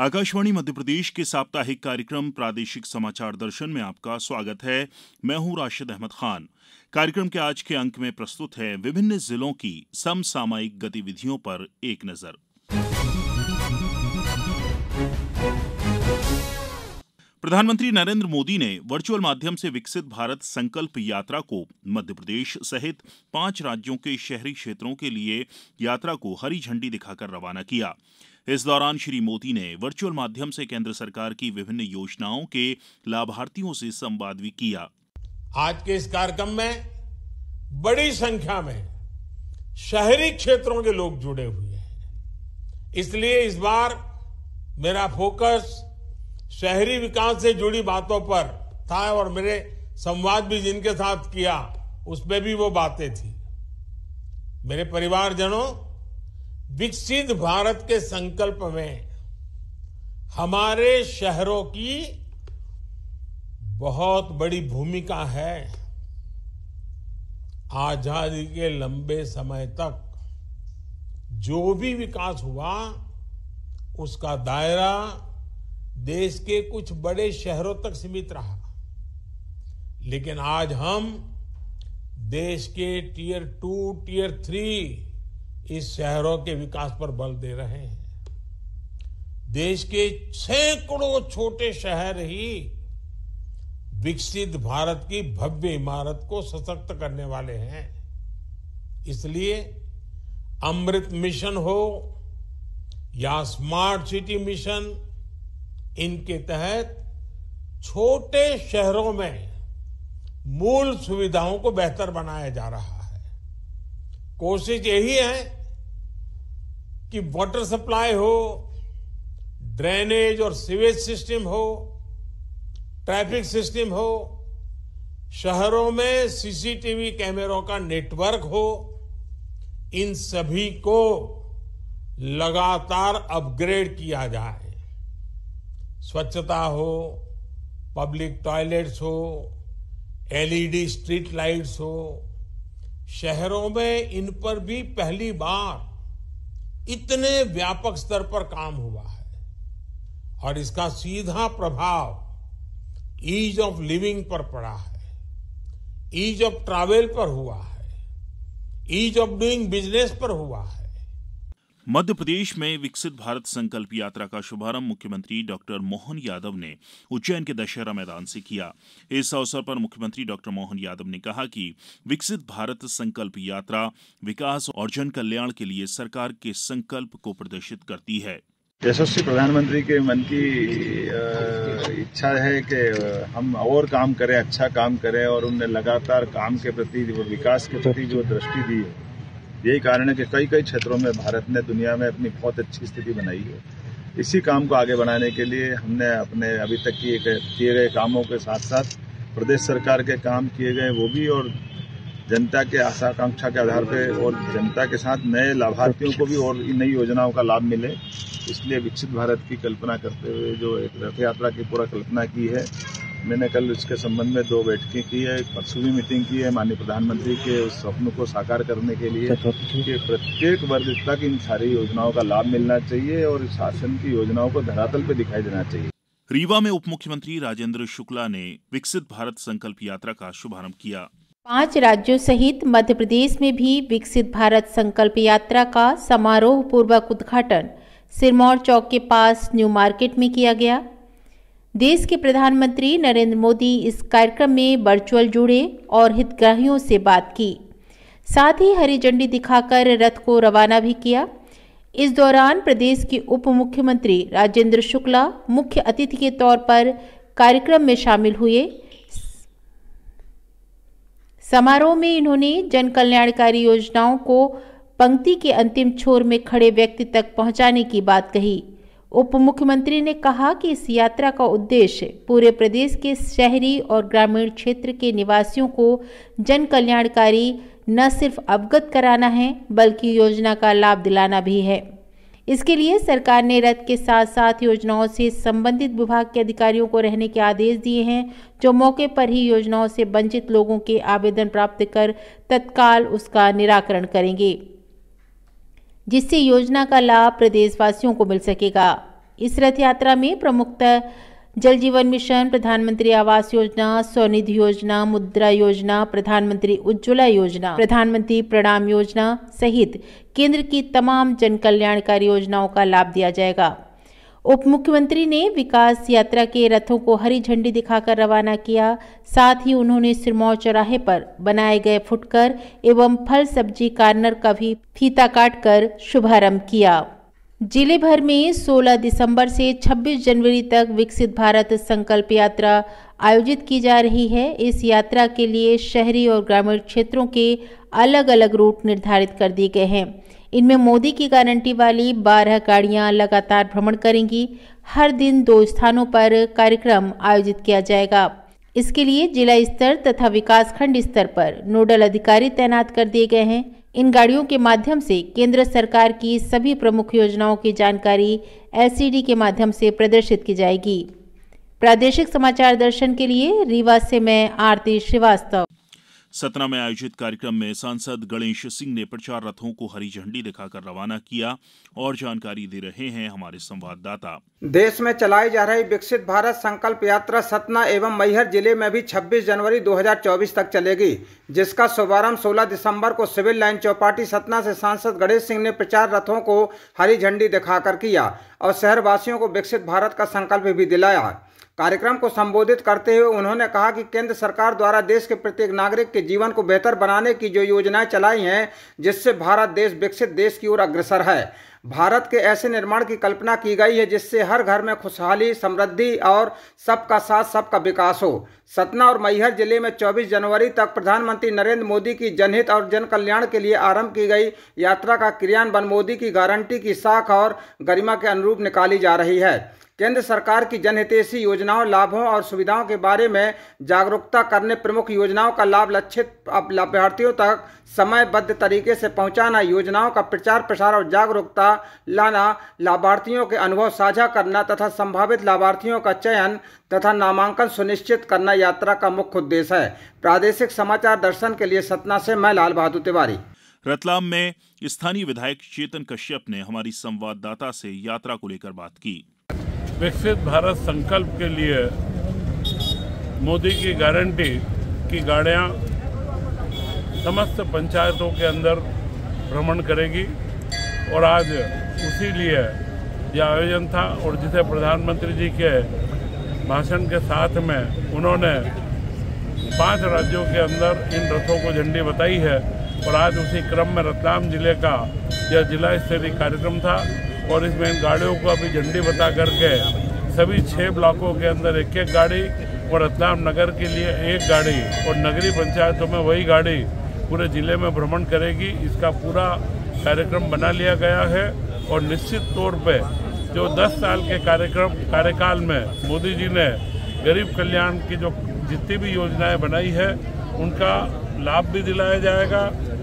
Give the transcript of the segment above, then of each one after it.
आकाशवाणी मध्यप्रदेश के साप्ताहिक कार्यक्रम प्रादेशिक समाचार दर्शन में आपका स्वागत है मैं हूं राशिद अहमद खान कार्यक्रम के आज के अंक में प्रस्तुत है विभिन्न जिलों की समसामयिक गतिविधियों पर एक नजर प्रधानमंत्री नरेंद्र मोदी ने वर्चुअल माध्यम से विकसित भारत संकल्प यात्रा को मध्य प्रदेश सहित पांच राज्यों के शहरी क्षेत्रों के लिए यात्रा को हरी झंडी दिखाकर रवाना किया इस दौरान श्री मोदी ने वर्चुअल माध्यम से केंद्र सरकार की विभिन्न योजनाओं के लाभार्थियों से संवाद भी किया आज के इस कार्यक्रम में बड़ी संख्या में शहरी क्षेत्रों के लोग जुड़े हुए हैं इसलिए इस बार मेरा फोकस शहरी विकास से जुड़ी बातों पर था और मेरे संवाद भी जिनके साथ किया उसमें भी वो बातें थी मेरे परिवारजनों विकसित भारत के संकल्प में हमारे शहरों की बहुत बड़ी भूमिका है आजादी के लंबे समय तक जो भी विकास हुआ उसका दायरा देश के कुछ बड़े शहरों तक सीमित रहा लेकिन आज हम देश के टीयर टू टीयर थ्री इस शहरों के विकास पर बल दे रहे हैं देश के सैकड़ों छोटे शहर ही विकसित भारत की भव्य इमारत को सशक्त करने वाले हैं इसलिए अमृत मिशन हो या स्मार्ट सिटी मिशन इनके तहत छोटे शहरों में मूल सुविधाओं को बेहतर बनाया जा रहा है कोशिश यही है कि वाटर सप्लाई हो ड्रेनेज और सीवेज सिस्टम हो ट्रैफिक सिस्टम हो शहरों में सीसीटीवी कैमरों का नेटवर्क हो इन सभी को लगातार अपग्रेड किया जाए स्वच्छता हो पब्लिक टॉयलेट्स हो एलईडी स्ट्रीट लाइट्स हो शहरों में इन पर भी पहली बार इतने व्यापक स्तर पर काम हुआ है और इसका सीधा प्रभाव ईज ऑफ लिविंग पर पड़ा है ईज ऑफ ट्रैवल पर हुआ है ईज ऑफ डूइंग बिजनेस पर हुआ है मध्य प्रदेश में विकसित भारत संकल्प यात्रा का शुभारंभ मुख्यमंत्री डॉक्टर मोहन यादव ने उज्जैन के दशहरा मैदान से किया इस अवसर पर मुख्यमंत्री डॉक्टर मोहन यादव ने कहा कि विकसित भारत संकल्प यात्रा विकास और जन कल्याण के लिए सरकार के संकल्प को प्रदर्शित करती है यशस्वी प्रधानमंत्री के मन की इच्छा है कि हम और काम करें अच्छा काम करें और उनने लगातार काम के प्रति विकास के प्रति जो दृष्टि दी है यही कारण है कि कई कई क्षेत्रों में भारत ने दुनिया में अपनी बहुत अच्छी स्थिति बनाई है इसी काम को आगे बढ़ाने के लिए हमने अपने अभी तक किए किए गए कामों के साथ साथ प्रदेश सरकार के काम किए गए वो भी और जनता के आशाकांक्षा के आधार पर और जनता के साथ नए लाभार्थियों को भी और नई योजनाओं का लाभ मिले इसलिए विकसित भारत की कल्पना करते हुए जो एक रथ यात्रा की पूरा कल्पना की है मैंने कल इसके संबंध में दो बैठकें की है एक मसूरी मीटिंग की है माननीय प्रधानमंत्री के उस स्वप्न को साकार करने के लिए अच्छा, अच्छा, कि प्रत्येक वर्ग तक इन सारी योजनाओं का लाभ मिलना चाहिए और शासन की योजनाओं को धरातल पर दिखाई देना चाहिए रीवा में उप मुख्यमंत्री राजेंद्र शुक्ला ने विकसित भारत संकल्प यात्रा का शुभारंभ किया पांच राज्यों सहित मध्य प्रदेश में भी विकसित भारत संकल्प यात्रा का समारोह पूर्वक उद्घाटन सिरमौर चौक के पास न्यू मार्केट में किया गया देश के प्रधानमंत्री नरेंद्र मोदी इस कार्यक्रम में वर्चुअल जुड़े और हितग्राहियों से बात की साथ ही हरी झंडी दिखाकर रथ को रवाना भी किया इस दौरान प्रदेश के उप मुख्यमंत्री राजेंद्र शुक्ला मुख्य अतिथि के तौर पर कार्यक्रम में शामिल हुए समारोह में इन्होंने जन कल्याणकारी योजनाओं को पंक्ति के अंतिम छोर में खड़े व्यक्ति तक पहुंचाने की बात कही उप मुख्यमंत्री ने कहा कि इस यात्रा का उद्देश्य पूरे प्रदेश के शहरी और ग्रामीण क्षेत्र के निवासियों को जन कल्याणकारी न सिर्फ अवगत कराना है बल्कि योजना का लाभ दिलाना भी है इसके लिए सरकार ने रथ के साथ साथ योजनाओं से संबंधित विभाग के अधिकारियों को रहने के आदेश दिए हैं जो मौके पर ही योजनाओं से वंचित लोगों के आवेदन प्राप्त कर तत्काल उसका निराकरण करेंगे जिससे योजना का लाभ प्रदेशवासियों को मिल सकेगा इस रथ यात्रा में प्रमुखतः जल जीवन मिशन प्रधानमंत्री आवास योजना स्वनिधि योजना मुद्रा योजना प्रधानमंत्री उज्ज्वला योजना प्रधानमंत्री प्रणाम योजना सहित केंद्र की तमाम जन कल्याणकारी योजनाओं का लाभ दिया जाएगा उप मुख्यमंत्री ने विकास यात्रा के रथों को हरी झंडी दिखाकर रवाना किया साथ ही उन्होंने सिरमौर चौराहे पर बनाए गए फुटकर एवं फल सब्जी कार्नर का भी फीता काटकर शुभारंभ किया जिले भर में 16 दिसंबर से 26 जनवरी तक विकसित भारत संकल्प यात्रा आयोजित की जा रही है इस यात्रा के लिए शहरी और ग्रामीण क्षेत्रों के अलग अलग रूट निर्धारित कर दिए गए हैं इनमें मोदी की गारंटी वाली बारह गाड़ियां लगातार भ्रमण करेंगी हर दिन दो स्थानों पर कार्यक्रम आयोजित किया जाएगा इसके लिए जिला स्तर तथा विकासखंड स्तर पर नोडल अधिकारी तैनात कर दिए गए हैं इन गाड़ियों के माध्यम से केंद्र सरकार की सभी प्रमुख योजनाओं की जानकारी एलसीडी के माध्यम से प्रदर्शित की जाएगी प्रादेशिक समाचार दर्शन के लिए रीवा से मैं आरती श्रीवास्तव सतना में आयोजित कार्यक्रम में सांसद गणेश सिंह ने प्रचार रथों को हरी झंडी दिखाकर रवाना किया और जानकारी दे रहे हैं हमारे संवाददाता देश में चलाई जा रही विकसित भारत संकल्प यात्रा सतना एवं मैहर जिले में भी 26 जनवरी 2024 तक चलेगी जिसका शुभारंभ 16 दिसंबर को सिविल लाइन चौपाटी सतना से सांसद गणेश सिंह ने प्रचार रथों को हरी झंडी दिखाकर किया और शहरवासियों को विकसित भारत का संकल्प भी दिलाया कार्यक्रम को संबोधित करते हुए उन्होंने कहा कि केंद्र सरकार द्वारा देश के प्रत्येक नागरिक के जीवन को बेहतर बनाने की जो योजनाएं चलाई हैं जिससे भारत देश विकसित देश की ओर अग्रसर है भारत के ऐसे निर्माण की कल्पना की गई है जिससे हर घर में खुशहाली समृद्धि और सबका साथ सबका विकास हो सतना और मैहर जिले में 24 जनवरी तक प्रधानमंत्री नरेंद्र मोदी की जनहित और जन कल्याण के लिए आरंभ की गई यात्रा का क्रियान्वयन मोदी की गारंटी की साख और गरिमा के अनुरूप निकाली जा रही है केंद्र सरकार की जनहितेशी योजनाओं लाभों और सुविधाओं के बारे में जागरूकता करने प्रमुख योजनाओं का लाभ लक्षित लाभार्थियों तक समयबद्ध तरीके से पहुंचाना योजनाओं का प्रचार प्रसार और जागरूकता लाना लाभार्थियों के अनुभव साझा करना तथा संभावित लाभार्थियों का चयन तथा नामांकन सुनिश्चित करना यात्रा का मुख्य उद्देश्य है प्रादेशिक समाचार दर्शन के लिए सतना से मैं लाल बहादुर तिवारी रतलाम में स्थानीय विधायक चेतन कश्यप ने हमारी संवाददाता से यात्रा को लेकर बात की विकसित भारत संकल्प के लिए मोदी की गारंटी की गाड़िया समस्त पंचायतों के अंदर भ्रमण करेगी और आज उसी लिए यह आयोजन था और जिसे प्रधानमंत्री जी के भाषण के साथ में उन्होंने पांच राज्यों के अंदर इन रथों को झंडी बताई है और आज उसी क्रम में रतलाम जिले का यह जिला स्तरीय कार्यक्रम था और इसमें इन गाड़ियों को अभी झंडी बता करके सभी छः ब्लॉकों के अंदर एक एक गाड़ी और रतलाम नगर के लिए एक गाड़ी और नगरीय पंचायतों में वही गाड़ी पूरे ज़िले में भ्रमण करेगी इसका पूरा कार्यक्रम बना लिया गया है और निश्चित तौर पर जो 10 साल के कार्यक्रम कार्यकाल में मोदी जी ने गरीब कल्याण की जो जितनी भी योजनाएं बनाई है उनका लाभ भी दिलाया जाएगा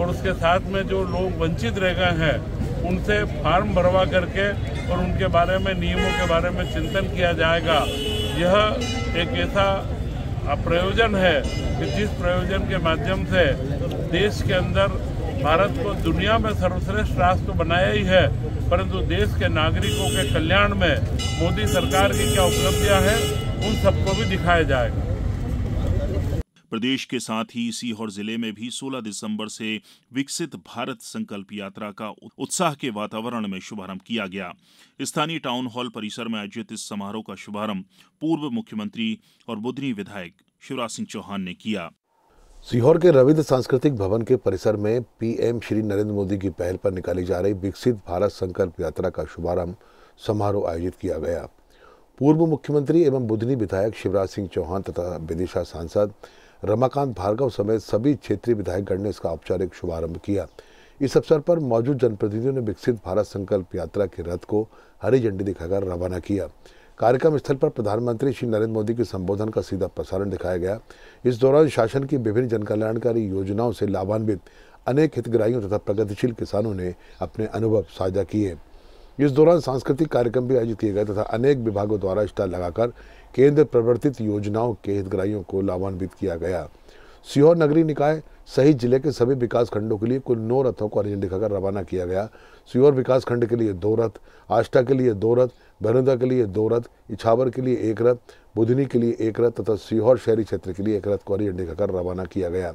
और उसके साथ में जो लोग वंचित रह गए हैं उनसे फार्म भरवा करके और उनके बारे में नियमों के बारे में चिंतन किया जाएगा यह एक ऐसा प्रयोजन है कि जिस प्रयोजन के माध्यम से देश के अंदर भारत को दुनिया में सर्वश्रेष्ठ राष्ट्र बनाया ही है परंतु देश के नागरिकों के कल्याण में मोदी सरकार की क्या उपलब्धियां हैं उन सबको भी दिखाया जाएगा प्रदेश के साथ ही सीहोर जिले में भी 16 दिसंबर से विकसित भारत संकल्प यात्रा का उत्साह के वातावरण में शुभारंभ किया गया स्थानीय टाउन हॉल परिसर में आयोजित इस समारोह का शुभारंभ पूर्व मुख्यमंत्री और बुधनी विधायक शिवराज सिंह चौहान ने किया सीहोर के रविंद्र सांस्कृतिक भवन के परिसर में पीएम श्री नरेंद्र मोदी की पहल पर निकाली जा रही विकसित भारत संकल्प यात्रा का शुभारंभ समारोह आयोजित किया गया पूर्व मुख्यमंत्री एवं बुधनी विधायक शिवराज सिंह चौहान तथा विदिशा सांसद रमाकांत भार्गव समेत सभी क्षेत्रीय विधायकगण ने इसका औपचारिक शुभारंभ किया इस अवसर पर मौजूद जनप्रतिनिधियों ने विकसित भारत संकल्प यात्रा के रथ को हरी झंडी दिखाकर रवाना किया कार्यक्रम स्थल पर प्रधानमंत्री श्री नरेंद्र मोदी के संबोधन का सीधा प्रसारण दिखाया गया इस दौरान शासन की विभिन्न जनकल्याणकारी योजनाओं से लाभान्वित अनेक हितग्राहियों तथा प्रगतिशील किसानों ने अपने अनुभव साझा किए इस दौरान सांस्कृतिक कार्यक्रम भी आयोजित किए गए तथा अनेक विभागों द्वारा स्टॉल लगाकर केंद्र प्रवर्तित योजनाओं के हितग्राहियों को लाभान्वित किया गया सीहोर नगरीय निकाय सहित जिले के सभी विकास खंडों के लिए कुल नौ रथों को हरी झंडी दिखाकर रवाना किया गया सीहोर विकास खंड के लिए दो रथ आष्टा के लिए दो रथ बरौदा के लिए दो रथ इछावर के लिए एक रथ बुधनी के लिए एक रथ तथा सीहोर शहरी क्षेत्र के लिए एक रथ को हरी झंडी कर रवाना किया गया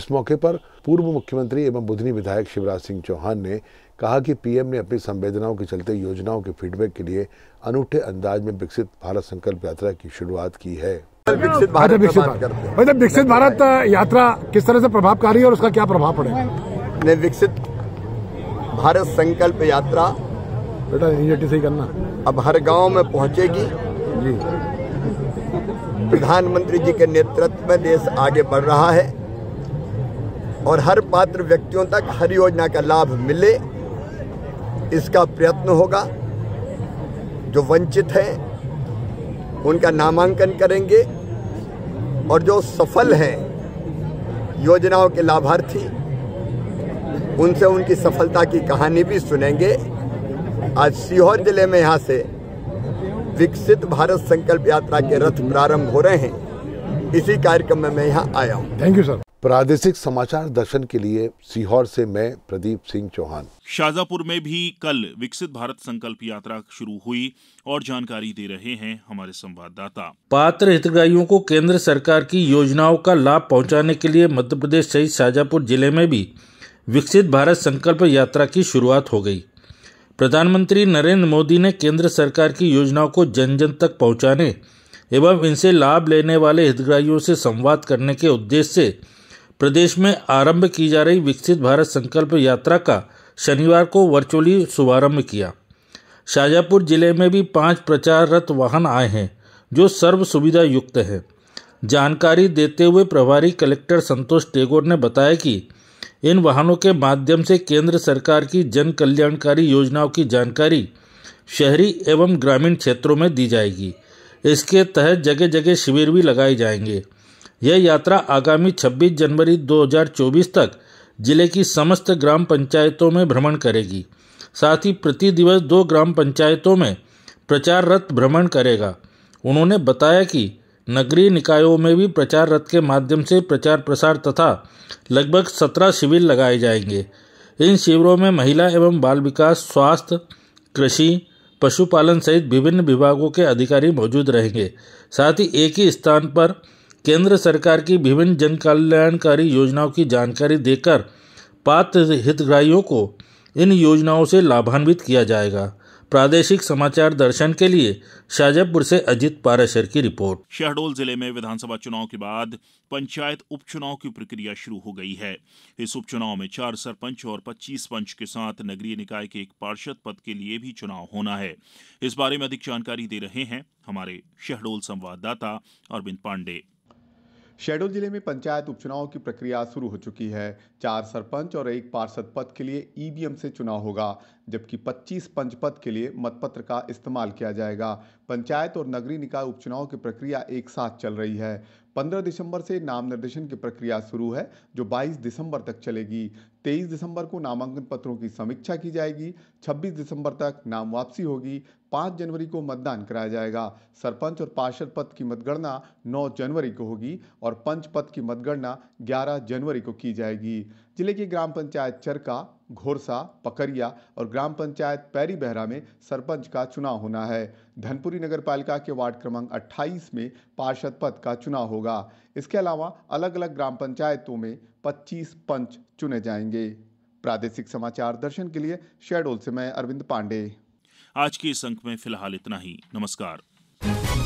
इस मौके पर पूर्व मुख्यमंत्री एवं बुधनी विधायक शिवराज सिंह चौहान ने कहा कि पीएम ने अपनी संवेदनाओं के चलते योजनाओं के फीडबैक के लिए अनूठे अंदाज में विकसित भारत संकल्प यात्रा की शुरुआत की है विकसित अच्छा, भारत यात्रा किस तरह से प्रभावकारी है और उसका क्या प्रभाव पड़ेगा विकसित भारत संकल्प यात्रा बेटा से ही करना अब हर गांव में पहुंचेगी जी प्रधानमंत्री जी के नेतृत्व में देश आगे बढ़ रहा है और हर पात्र व्यक्तियों तक हर योजना का लाभ मिले इसका प्रयत्न होगा जो वंचित हैं उनका नामांकन करेंगे और जो सफल हैं योजनाओं के लाभार्थी उनसे उनकी सफलता की कहानी भी सुनेंगे आज सीहोर जिले में यहाँ से विकसित भारत संकल्प यात्रा के रथ प्रारंभ हो रहे हैं इसी कार्यक्रम में मैं यहाँ आया हूँ थैंक यू सर प्रादेशिक समाचार दर्शन के लिए सीहोर से मैं प्रदीप सिंह चौहान शाजापुर में भी कल विकसित भारत संकल्प यात्रा शुरू हुई और जानकारी दे रहे हैं हमारे संवाददाता पात्र हितग्राहियों को केंद्र सरकार की योजनाओं का लाभ पहुंचाने के लिए मध्य प्रदेश सहित शाजापुर जिले में भी विकसित भारत संकल्प यात्रा की शुरुआत हो गई प्रधानमंत्री नरेंद्र मोदी ने केंद्र सरकार की योजनाओं को जन जन तक पहुंचाने एवं इनसे लाभ लेने वाले हितग्राहियों से संवाद करने के उद्देश्य से प्रदेश में आरंभ की जा रही विकसित भारत संकल्प यात्रा का शनिवार को वर्चुअली शुभारंभ किया शाजापुर जिले में भी पांच प्रचाररत वाहन आए हैं जो सर्व सुविधा युक्त हैं जानकारी देते हुए प्रभारी कलेक्टर संतोष टेगोर ने बताया कि इन वाहनों के माध्यम से केंद्र सरकार की जन कल्याणकारी योजनाओं की जानकारी शहरी एवं ग्रामीण क्षेत्रों में दी जाएगी इसके तहत जगह जगह शिविर भी लगाए जाएंगे यह यात्रा आगामी 26 जनवरी 2024 तक जिले की समस्त ग्राम पंचायतों में भ्रमण करेगी साथ ही प्रति दिवस दो ग्राम पंचायतों में रथ भ्रमण करेगा उन्होंने बताया कि नगरीय निकायों में भी प्रचार रथ के माध्यम से प्रचार प्रसार तथा लगभग सत्रह शिविर लगाए जाएंगे इन शिविरों में महिला एवं बाल विकास स्वास्थ्य कृषि पशुपालन सहित विभिन्न विभागों के अधिकारी मौजूद रहेंगे साथ ही एक ही स्थान पर केंद्र सरकार की विभिन्न जन कल्याणकारी योजनाओं की जानकारी देकर पात्र हितग्राहियों को इन योजनाओं से लाभान्वित किया जाएगा प्रादेशिक समाचार दर्शन के लिए शाजापुर से अजित पाराशर की रिपोर्ट शहडोल जिले में विधानसभा चुनाव के बाद पंचायत उपचुनाव की प्रक्रिया शुरू हो गई है इस उपचुनाव में चार सरपंच और 25 पंच के साथ नगरीय निकाय के एक पार्षद पद के लिए भी चुनाव होना है इस बारे में अधिक जानकारी दे रहे हैं हमारे शहडोल संवाददाता अरविंद पांडे शहडोल जिले में पंचायत उपचुनाव की प्रक्रिया शुरू हो चुकी है चार सरपंच और एक पार्षद पद के लिए ईवीएम से चुनाव होगा जबकि 25 पंच पद के लिए मतपत्र का इस्तेमाल किया जाएगा पंचायत और नगरीय निकाय उपचुनाव की प्रक्रिया एक साथ चल रही है 15 दिसंबर से नाम निर्देशन की प्रक्रिया शुरू है जो 22 दिसंबर तक चलेगी 23 दिसंबर को नामांकन पत्रों की समीक्षा की जाएगी 26 दिसंबर तक नाम वापसी होगी पाँच जनवरी को मतदान कराया जाएगा सरपंच और पार्षद पद की मतगणना नौ जनवरी को होगी और पंच पद की मतगणना ग्यारह जनवरी को की जाएगी जिले की ग्राम पंचायत चरका घोरसा पकरिया और ग्राम पंचायत पैरी बहरा में सरपंच का चुनाव होना है धनपुरी नगर पालिका के वार्ड क्रमांक 28 में पार्षद पद का चुनाव होगा इसके अलावा अलग अलग ग्राम पंचायतों में 25 पंच चुने जाएंगे प्रादेशिक समाचार दर्शन के लिए शेडोल से मैं अरविंद पांडे आज के इस अंक में फिलहाल इतना ही नमस्कार